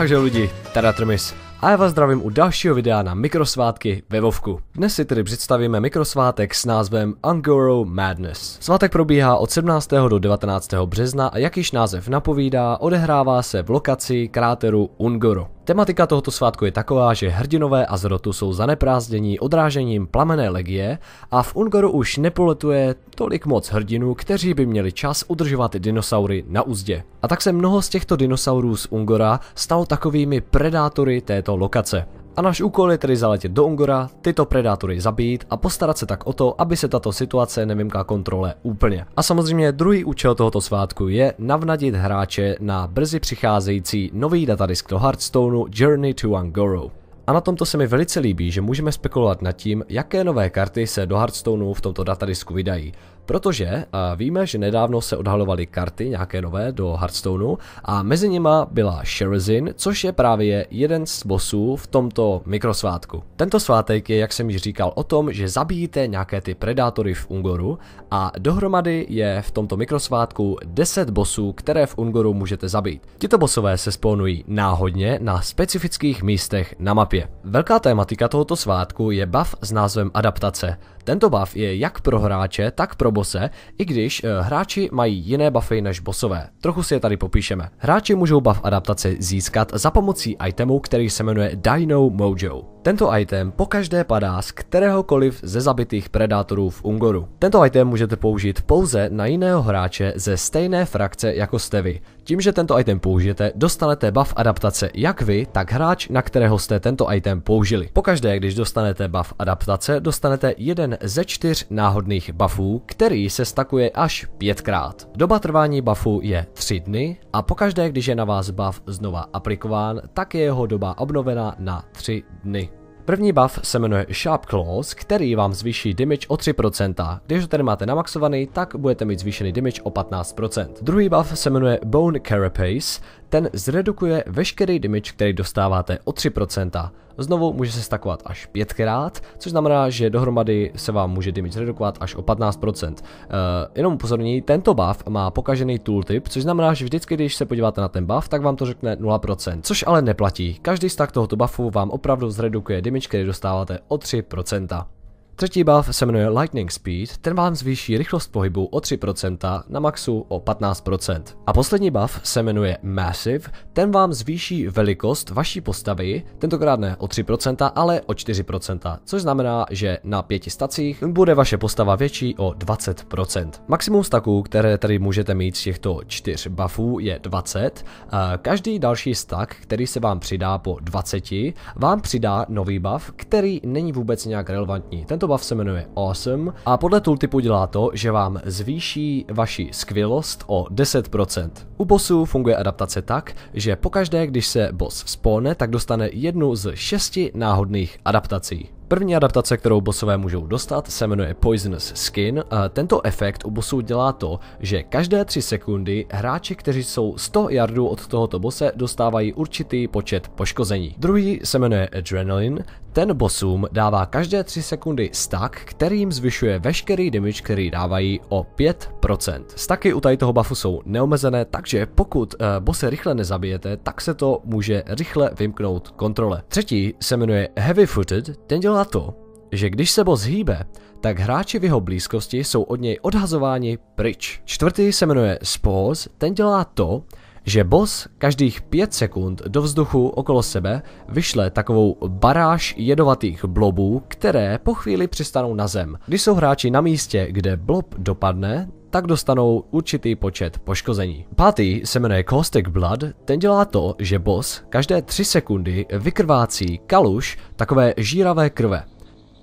Takže lidi, teda Trmis. A já vás zdravím u dalšího videa na mikrosvátky ve Vovku. Dnes si tedy představíme mikrosvátek s názvem Angoro Madness. Svátek probíhá od 17. do 19. března a jak již název napovídá, odehrává se v lokaci kráteru Ungoro. Tematika tohoto svátku je taková, že hrdinové a zrotu jsou zaneprázdnění odrážením plamené legie a v Ungaru už nepoletuje tolik moc hrdinů, kteří by měli čas udržovat dinosaury na úzdě. A tak se mnoho z těchto dinosaurů z Ungora stalo takovými predátory této lokace. A náš úkol je tedy zaletět do Ungora, tyto predátory zabít a postarat se tak o to, aby se tato situace nevymká kontrole úplně. A samozřejmě druhý účel tohoto svátku je navnadit hráče na brzy přicházející nový datadisk do Hearthstoneu Journey to Angoro. A na tomto se mi velice líbí, že můžeme spekulovat nad tím, jaké nové karty se do Hearthstoneu v tomto datadisku vydají. Protože víme, že nedávno se odhalovaly karty nějaké nové do Hearthstoneu a mezi nima byla Sherazin, což je právě jeden z bosů v tomto mikrosvátku. Tento svátek je, jak jsem již říkal, o tom, že zabijíte nějaké ty predátory v Ungoru a dohromady je v tomto mikrosvátku 10 bosů, které v Ungoru můžete zabít. Tito bosové se spawnují náhodně na specifických místech na mapě. Velká tématika tohoto svátku je buff s názvem adaptace. Tento buff je jak pro hráče, tak pro bose, i když eh, hráči mají jiné buffy než bosové. Trochu si je tady popíšeme. Hráči můžou buff adaptace získat za pomocí itemu, který se jmenuje Dino Mojo. Tento item pokaždé padá z kteréhokoliv ze zabitých predátorů v Ungoru. Tento item můžete použít pouze na jiného hráče ze stejné frakce jako jste vy. Tím, že tento item použijete, dostanete buff adaptace jak vy, tak hráč, na kterého jste tento item použili. Pokaždé, když dostanete buff adaptace, dostanete jeden ze čtyř náhodných buffů, který se stakuje až pětkrát. Doba trvání buffu je 3 dny a pokaždé, když je na vás buff znova aplikován, tak je jeho doba obnovena na 3 dny. První buff se jmenuje Sharp Claws, který vám zvýší damage o 3%. Když ho tedy máte namaxovaný, tak budete mít zvýšený damage o 15%. Druhý buff se jmenuje Bone Carapace, ten zredukuje veškerý damage, který dostáváte o 3%. Znovu může se stakovat až pětkrát, což znamená, že dohromady se vám může damage zredukovat až o 15%. E, eh, jenom upozornění, tento buff má pokažený tooltip, což znamená, že vždycky, když se podíváte na ten buff, tak vám to řekne 0%, což ale neplatí. Každý stack tohoto buffu vám opravdu zredukuje damage, který dostáváte o 3%. Třetí buff se jmenuje Lightning Speed, ten vám zvýší rychlost pohybu o 3%, na maxu o 15%. A poslední buff se jmenuje Massive, ten vám zvýší velikost vaší postavy, tentokrát ne o 3%, ale o 4%, což znamená, že na pěti stacích bude vaše postava větší o 20%. Maximum staků, které tady můžete mít z těchto čtyř buffů je 20, každý další stak, který se vám přidá po 20, vám přidá nový buff, který není vůbec nějak relevantní. Tento Softbuff se jmenuje Awesome a podle tooltipu dělá to, že vám zvýší vaši skvělost o 10%. U bossů funguje adaptace tak, že pokaždé, když se boss spawne, tak dostane jednu z šesti náhodných adaptací. První adaptace, kterou bosové můžou dostat, se jmenuje Poisonous Skin. Eh, tento efekt u bosů dělá to, že každé 3 sekundy hráči, kteří jsou 100 yardů od tohoto bose, dostávají určitý počet poškození. Druhý se jmenuje Adrenaline. Ten bossům dává každé 3 sekundy stack, kterým zvyšuje veškerý damage, který dávají o 5%. Staky u tady toho buffu jsou neomezené, takže pokud uh, eh, bose rychle nezabijete, tak se to může rychle vymknout kontrole. Třetí se jmenuje Heavy Footed, ten dělá to, že když se boss hýbe, tak hráči v jeho blízkosti jsou od něj odhazováni pryč. Čtvrtý se jmenuje Spores, ten dělá to, že boss každých 5 sekund do vzduchu okolo sebe vyšle takovou baráž jedovatých blobů, které po chvíli přistanou na zem. Když jsou hráči na místě, kde blob dopadne, tak dostanou určitý počet poškození. Pátý se jmenuje Kostek Blood, ten dělá to, že boss každé 3 sekundy vykrvácí kaluš takové žíravé krve.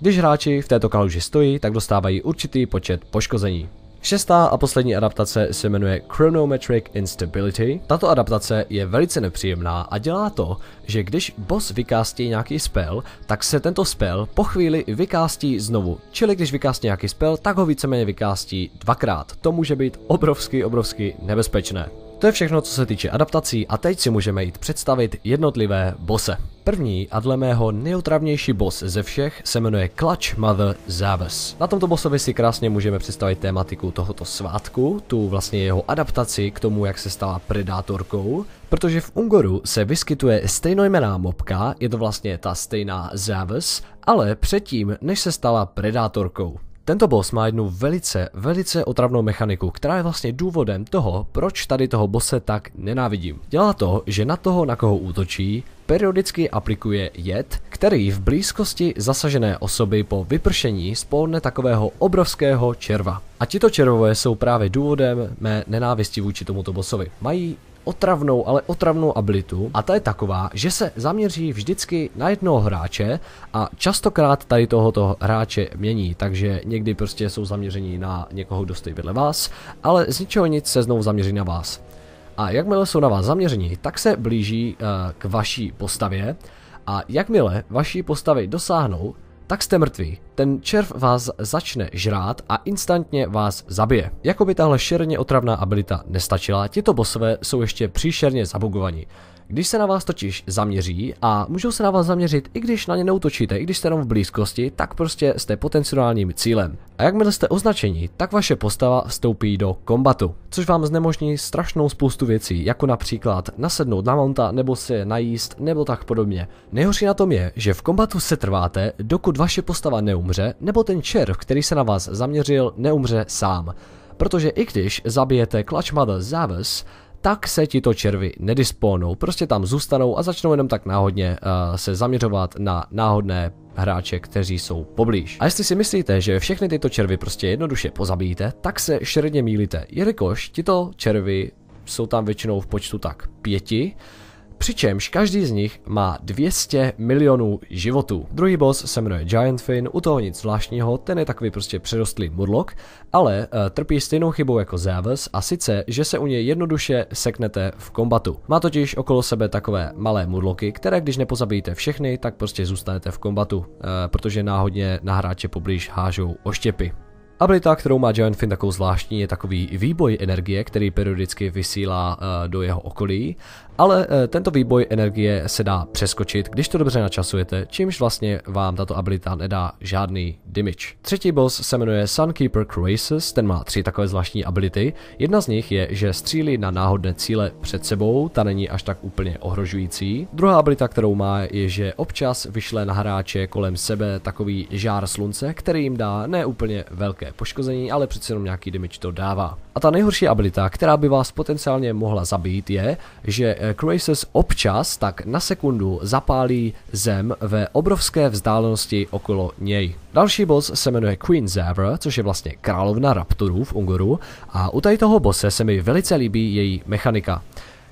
Když hráči v této kaluži stojí, tak dostávají určitý počet poškození. Šestá a poslední adaptace se jmenuje Chronometric Instability. Tato adaptace je velice nepříjemná a dělá to, že když boss vykástí nějaký spell, tak se tento spell po chvíli vykástí znovu. Čili když vykástí nějaký spell, tak ho víceméně vykástí dvakrát. To může být obrovsky, obrovsky nebezpečné. To je všechno, co se týče adaptací a teď si můžeme jít představit jednotlivé bose. První a dle mého nejotravnější boss ze všech se jmenuje Clutch Mother Zavis. Na tomto bossovi si krásně můžeme představit tématiku tohoto svátku, tu vlastně jeho adaptaci k tomu, jak se stala predátorkou, protože v Ungoru se vyskytuje stejnojmená mobka, je to vlastně ta stejná Zavis, ale předtím, než se stala predátorkou. Tento boss má jednu velice, velice otravnou mechaniku, která je vlastně důvodem toho, proč tady toho bose tak nenávidím. Dělá to, že na toho, na koho útočí, periodicky aplikuje jed, který v blízkosti zasažené osoby po vypršení spolne takového obrovského červa. A tito červové jsou právě důvodem mé nenávisti vůči tomuto bosovi. Mají otravnou, ale otravnou abilitu a ta je taková, že se zaměří vždycky na jednoho hráče a častokrát tady tohoto hráče mění, takže někdy prostě jsou zaměření na někoho, kdo stojí vedle vás, ale z ničeho nic se znovu zaměří na vás. A jakmile jsou na vás zaměření, tak se blíží uh, k vaší postavě a jakmile vaší postavy dosáhnou, tak jste mrtví. Ten červ vás začne žrát a instantně vás zabije. Jakoby tahle šerně otravná abilita nestačila, tyto bosové jsou ještě příšerně zabugovaní. Když se na vás totiž zaměří a můžou se na vás zaměřit, i když na ně neutočíte, i když jste jenom v blízkosti, tak prostě jste potenciálním cílem. A jakmile jste označení, tak vaše postava vstoupí do kombatu, což vám znemožní strašnou spoustu věcí, jako například nasednout na monta nebo se najíst nebo tak podobně. Nejhorší na tom je, že v kombatu se trváte, dokud vaše postava neumře, nebo ten červ, který se na vás zaměřil, neumře sám. Protože i když zabijete Clutch Mother Zavis, tak se tito červy nedisponou, prostě tam zůstanou a začnou jenom tak náhodně uh, se zaměřovat na náhodné hráče, kteří jsou poblíž. A jestli si myslíte, že všechny tyto červy prostě jednoduše pozabijíte, tak se šeredně mílíte, jelikož tito červy jsou tam většinou v počtu tak pěti, přičemž každý z nich má 200 milionů životů. Druhý boss se jmenuje Giant Fin, u toho nic zvláštního, ten je takový prostě přerostlý murlok, ale uh, trpí stejnou chybou jako Zavas a sice, že se u něj jednoduše seknete v kombatu. Má totiž okolo sebe takové malé murloky, které když nepozabijíte všechny, tak prostě zůstanete v kombatu, uh, protože náhodně na hráče poblíž hážou oštěpy. Abilita, kterou má Giant Finn takovou zvláštní, je takový výboj energie, který periodicky vysílá uh, do jeho okolí ale eh, tento výboj energie se dá přeskočit, když to dobře načasujete, čímž vlastně vám tato abilita nedá žádný damage. Třetí boss se jmenuje Sunkeeper Croesus, ten má tři takové zvláštní ability. Jedna z nich je, že střílí na náhodné cíle před sebou, ta není až tak úplně ohrožující. Druhá abilita, kterou má, je, že občas vyšle na hráče kolem sebe takový žár slunce, který jim dá ne úplně velké poškození, ale přece jenom nějaký damage to dává. A ta nejhorší abilita, která by vás potenciálně mohla zabít, je, že eh, Croesus občas tak na sekundu zapálí zem ve obrovské vzdálenosti okolo něj. Další boss se jmenuje Queen Zebra, což je vlastně královna raptorů v Ungoru a u tady toho bose se mi velice líbí její mechanika.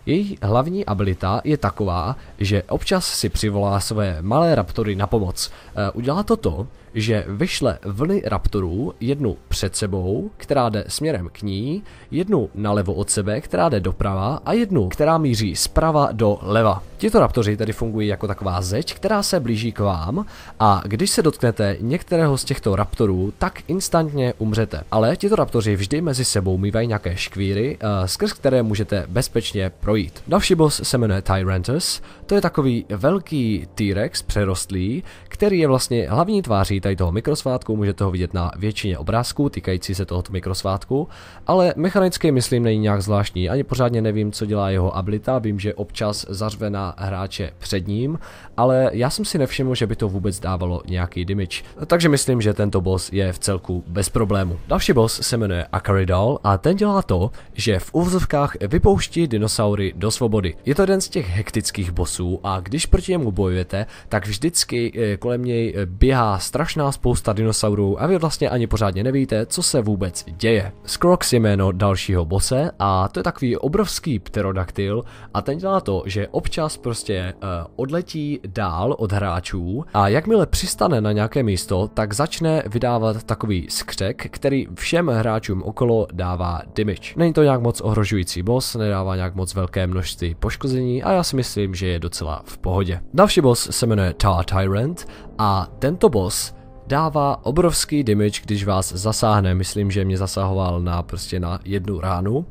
Její hlavní abilita je taková, že občas si přivolá své malé raptory na pomoc. Eh, udělá to to, že vyšle vlny raptorů, jednu před sebou, která jde směrem k ní, jednu nalevo od sebe, která jde doprava a jednu, která míří zprava do leva. Tito raptoři tedy fungují jako taková zeď, která se blíží k vám a když se dotknete některého z těchto raptorů, tak instantně umřete. Ale tito raptoři vždy mezi sebou mývají nějaké škvíry, eh, skrz které můžete bezpečně projít. Další boss se jmenuje Tyrantus, to je takový velký T-Rex přerostlý, který je vlastně hlavní tváří prodeji tady toho mikrosvátku, můžete ho vidět na většině obrázků týkající se tohoto mikrosvátku, ale mechanicky myslím není nějak zvláštní, ani pořádně nevím, co dělá jeho abilita, vím, že občas zařve na hráče před ním, ale já jsem si nevšiml, že by to vůbec dávalo nějaký damage, takže myslím, že tento boss je v celku bez problému. Další boss se jmenuje Akaridal a ten dělá to, že v úvzovkách vypouští dinosaury do svobody. Je to jeden z těch hektických bosů a když proti němu bojujete, tak vždycky eh, kolem něj eh, běhá strašně strašná spousta dinosaurů a vy vlastně ani pořádně nevíte, co se vůbec děje. Scrox je jméno dalšího bose a to je takový obrovský pterodaktyl a ten dělá to, že občas prostě uh, odletí dál od hráčů a jakmile přistane na nějaké místo, tak začne vydávat takový skřek, který všem hráčům okolo dává damage. Není to nějak moc ohrožující boss, nedává nějak moc velké množství poškození a já si myslím, že je docela v pohodě. Další boss se jmenuje Tar Tyrant a tento boss dává obrovský damage, když vás zasáhne. Myslím, že mě zasahoval na prostě na jednu ránu.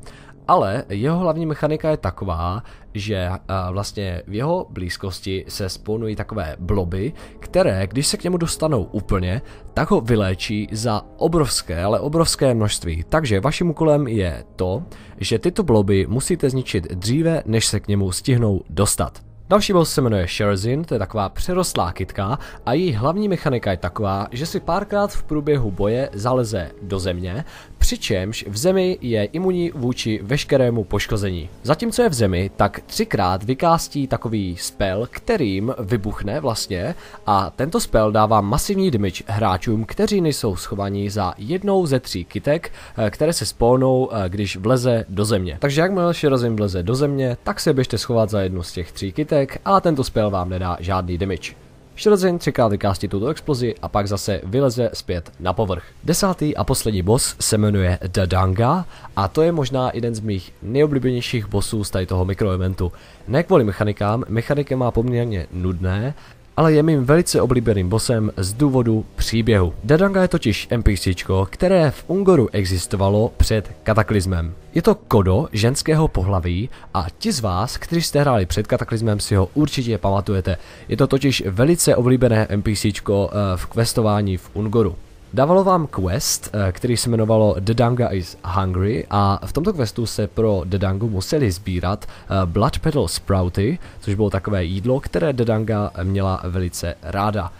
Ale jeho hlavní mechanika je taková, že eh, vlastně v jeho blízkosti se spawnují takové bloby, které, když se k němu dostanou úplně, tak ho vyléčí za obrovské, ale obrovské množství. Takže vaším úkolem je to, že tyto bloby musíte zničit dříve, než se k němu stihnou dostat. Další boss se jmenuje Sherzin, to je taková přerostlá kytka a její hlavní mechanika je taková, že si párkrát v průběhu boje zaleze do země, přičemž v zemi je imunní vůči veškerému poškození. Zatímco je v zemi, tak třikrát vykástí takový spell, kterým vybuchne vlastně a tento spell dává masivní damage hráčům, kteří nejsou schovaní za jednou ze tří kytek, eh, které se spolnou, eh, když vleze do země. Takže jakmile Sherzin vleze do země, tak se běžte schovat za jednu z těch tří kytek útek a tento spell vám nedá žádný damage. Shrozen třikrát vykástí tuto explozi a pak zase vyleze zpět na povrch. Desátý a poslední boss se jmenuje Dadanga a to je možná jeden z mých nejoblíbenějších bossů z tady toho mikroeventu. Ne kvůli mechanikám, mechaniky má poměrně nudné, ale je mým velice oblíbeným bosem z důvodu příběhu. Dadanga je totiž NPC, které v Ungoru existovalo před kataklizmem. Je to Kodo ženského pohlaví a ti z vás, kteří jste hráli před kataklizmem, si ho určitě pamatujete. Je to totiž velice oblíbené NPC eh, v questování v Ungoru. Dávalo vám quest, eh, který se jmenovalo The Danga is Hungry a v tomto questu se pro The Dangu museli sbírat eh, Blood Petal Sprouty, což bylo takové jídlo, které The Danga měla velice ráda.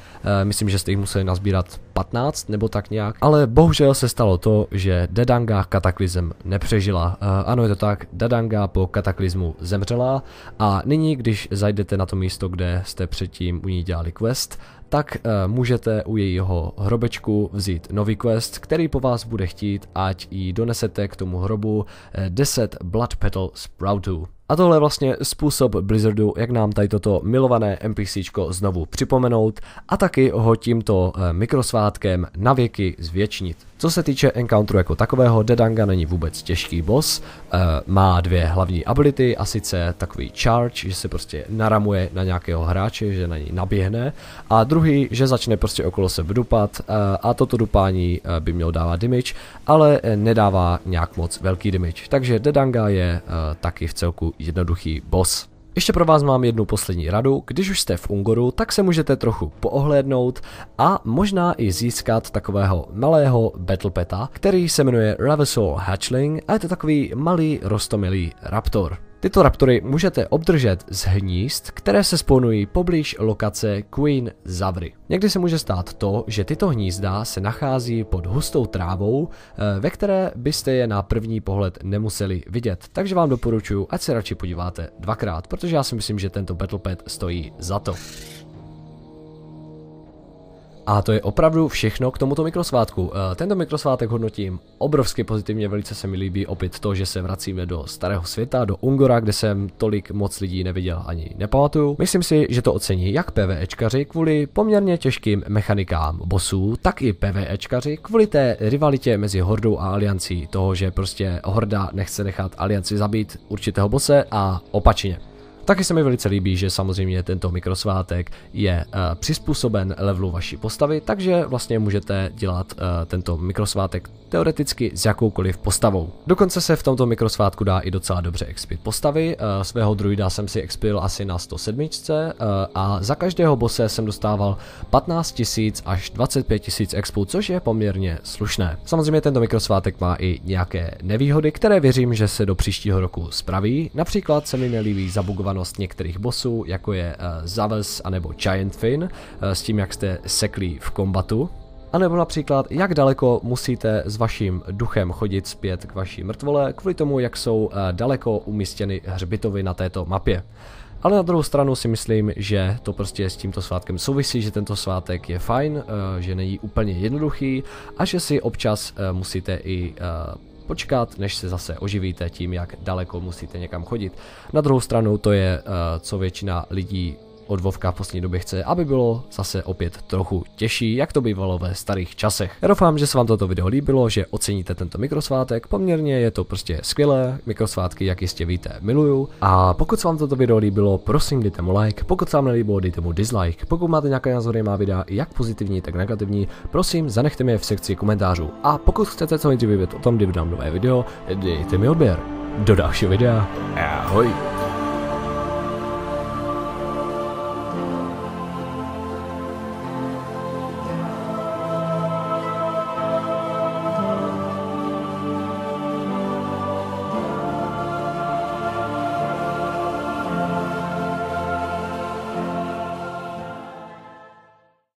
Eh, myslím, že jste jich museli nazbírat 15 nebo tak nějak, ale bohužel se stalo to, že Dedanga kataklizm nepřežila. Ano, je to tak, Dedanga po kataklizmu zemřela a nyní, když zajdete na to místo, kde jste předtím u ní dělali quest, tak eh, můžete u jejího hrobečku vzít nový quest, který po vás bude chtít, ať ji donesete k tomu hrobu 10 eh, Blood Petal Sproutů. A tohle je vlastně způsob Blizzardu, jak nám tady toto milované NPCčko znovu připomenout a taky ho tímto eh, mikrosvátkem navěky zvětšnit. Co se týče encounteru jako takového, Dedanga není vůbec těžký boss, eh, má dvě hlavní ability a sice takový charge, že se prostě naramuje na nějakého hráče, že na něj naběhne a druhý, že začne prostě okolo se vdupat eh, a toto dupání by mělo dávat damage, ale nedává nějak moc velký damage, takže Dedanga je taky v celku jednoduchý boss. Ještě pro vás mám jednu poslední radu, když už jste v Ungoru, tak se můžete trochu poohlédnout a možná i získat takového malého battlepeta, který se jmenuje Ravasaur Hatchling a je to takový malý rostomilý raptor. Tyto raptory můžete obdržet z hnízd, které se spawnují poblíž lokace Queen Zavry. Někdy se může stát to, že tyto hnízda se nachází pod hustou trávou, eh, ve které byste je na první pohled nemuseli vidět, takže vám doporučuji, ať se radši podíváte dvakrát, protože já si myslím, že tento Battle Pad stojí za to. A to je opravdu všechno k tomuto mikrosvátku. Eh, tento mikrosvátek hodnotím obrovsky pozitivně, velice se mi líbí opět to, že se vracíme do starého světa, do Ungora, kde jsem tolik moc lidí neviděl ani nepamatuju. Myslím si, že to ocení jak PvEčkaři kvůli poměrně těžkým mechanikám bosů, tak i PvEčkaři kvůli té rivalitě mezi Hordou a Aliancí, toho, že prostě Horda nechce nechat Alianci zabít určitého bose a opačně. Taky se mi velice líbí, že samozřejmě tento mikrosvátek je uh, přizpůsoben levelu vaší postavy, takže vlastně můžete dělat uh, tento mikrosvátek teoreticky s jakoukoliv postavou. Dokonce se v tomto mikrosvátku dá i docela dobře expit postavy, uh, svého druida jsem si expil asi na 107 uh, a za každého bose jsem dostával 15 000 až 25 000 expů, což je poměrně slušné. Samozřejmě tento mikrosvátek má i nějaké nevýhody, které věřím, že se do příštího roku spraví, například se mi nelíbí zabugovat opakovanost některých bosů, jako je eh, Zavez anebo Giant Fin, eh, s tím, jak jste seklí v kombatu, a nebo například, jak daleko musíte s vaším duchem chodit zpět k vaší mrtvole, kvůli tomu, jak jsou eh, daleko umístěny hřbitovy na této mapě. Ale na druhou stranu si myslím, že to prostě s tímto svátkem souvisí, že tento svátek je fajn, že není úplně jednoduchý a že si občas musíte i počkat, než se zase oživíte tím, jak daleko musíte někam chodit. Na druhou stranu to je, eh, co většina lidí od Vovka v poslední době chce, aby bylo zase opět trochu těžší, jak to bývalo ve starých časech. Já doufám, že se vám toto video líbilo, že oceníte tento mikrosvátek, poměrně je to prostě skvělé, mikrosvátky, jak jistě víte, miluju. A pokud se vám toto video líbilo, prosím dejte mu like, pokud se vám nelíbilo, dejte mu dislike. Pokud máte nějaké názory má videa, jak pozitivní, tak negativní, prosím zanechte mi je v sekci komentářů. A pokud chcete co nejdříve vědět o tom, kdy vydám nové video, dejte mi odběr. Do dalšího videa. Ahoj.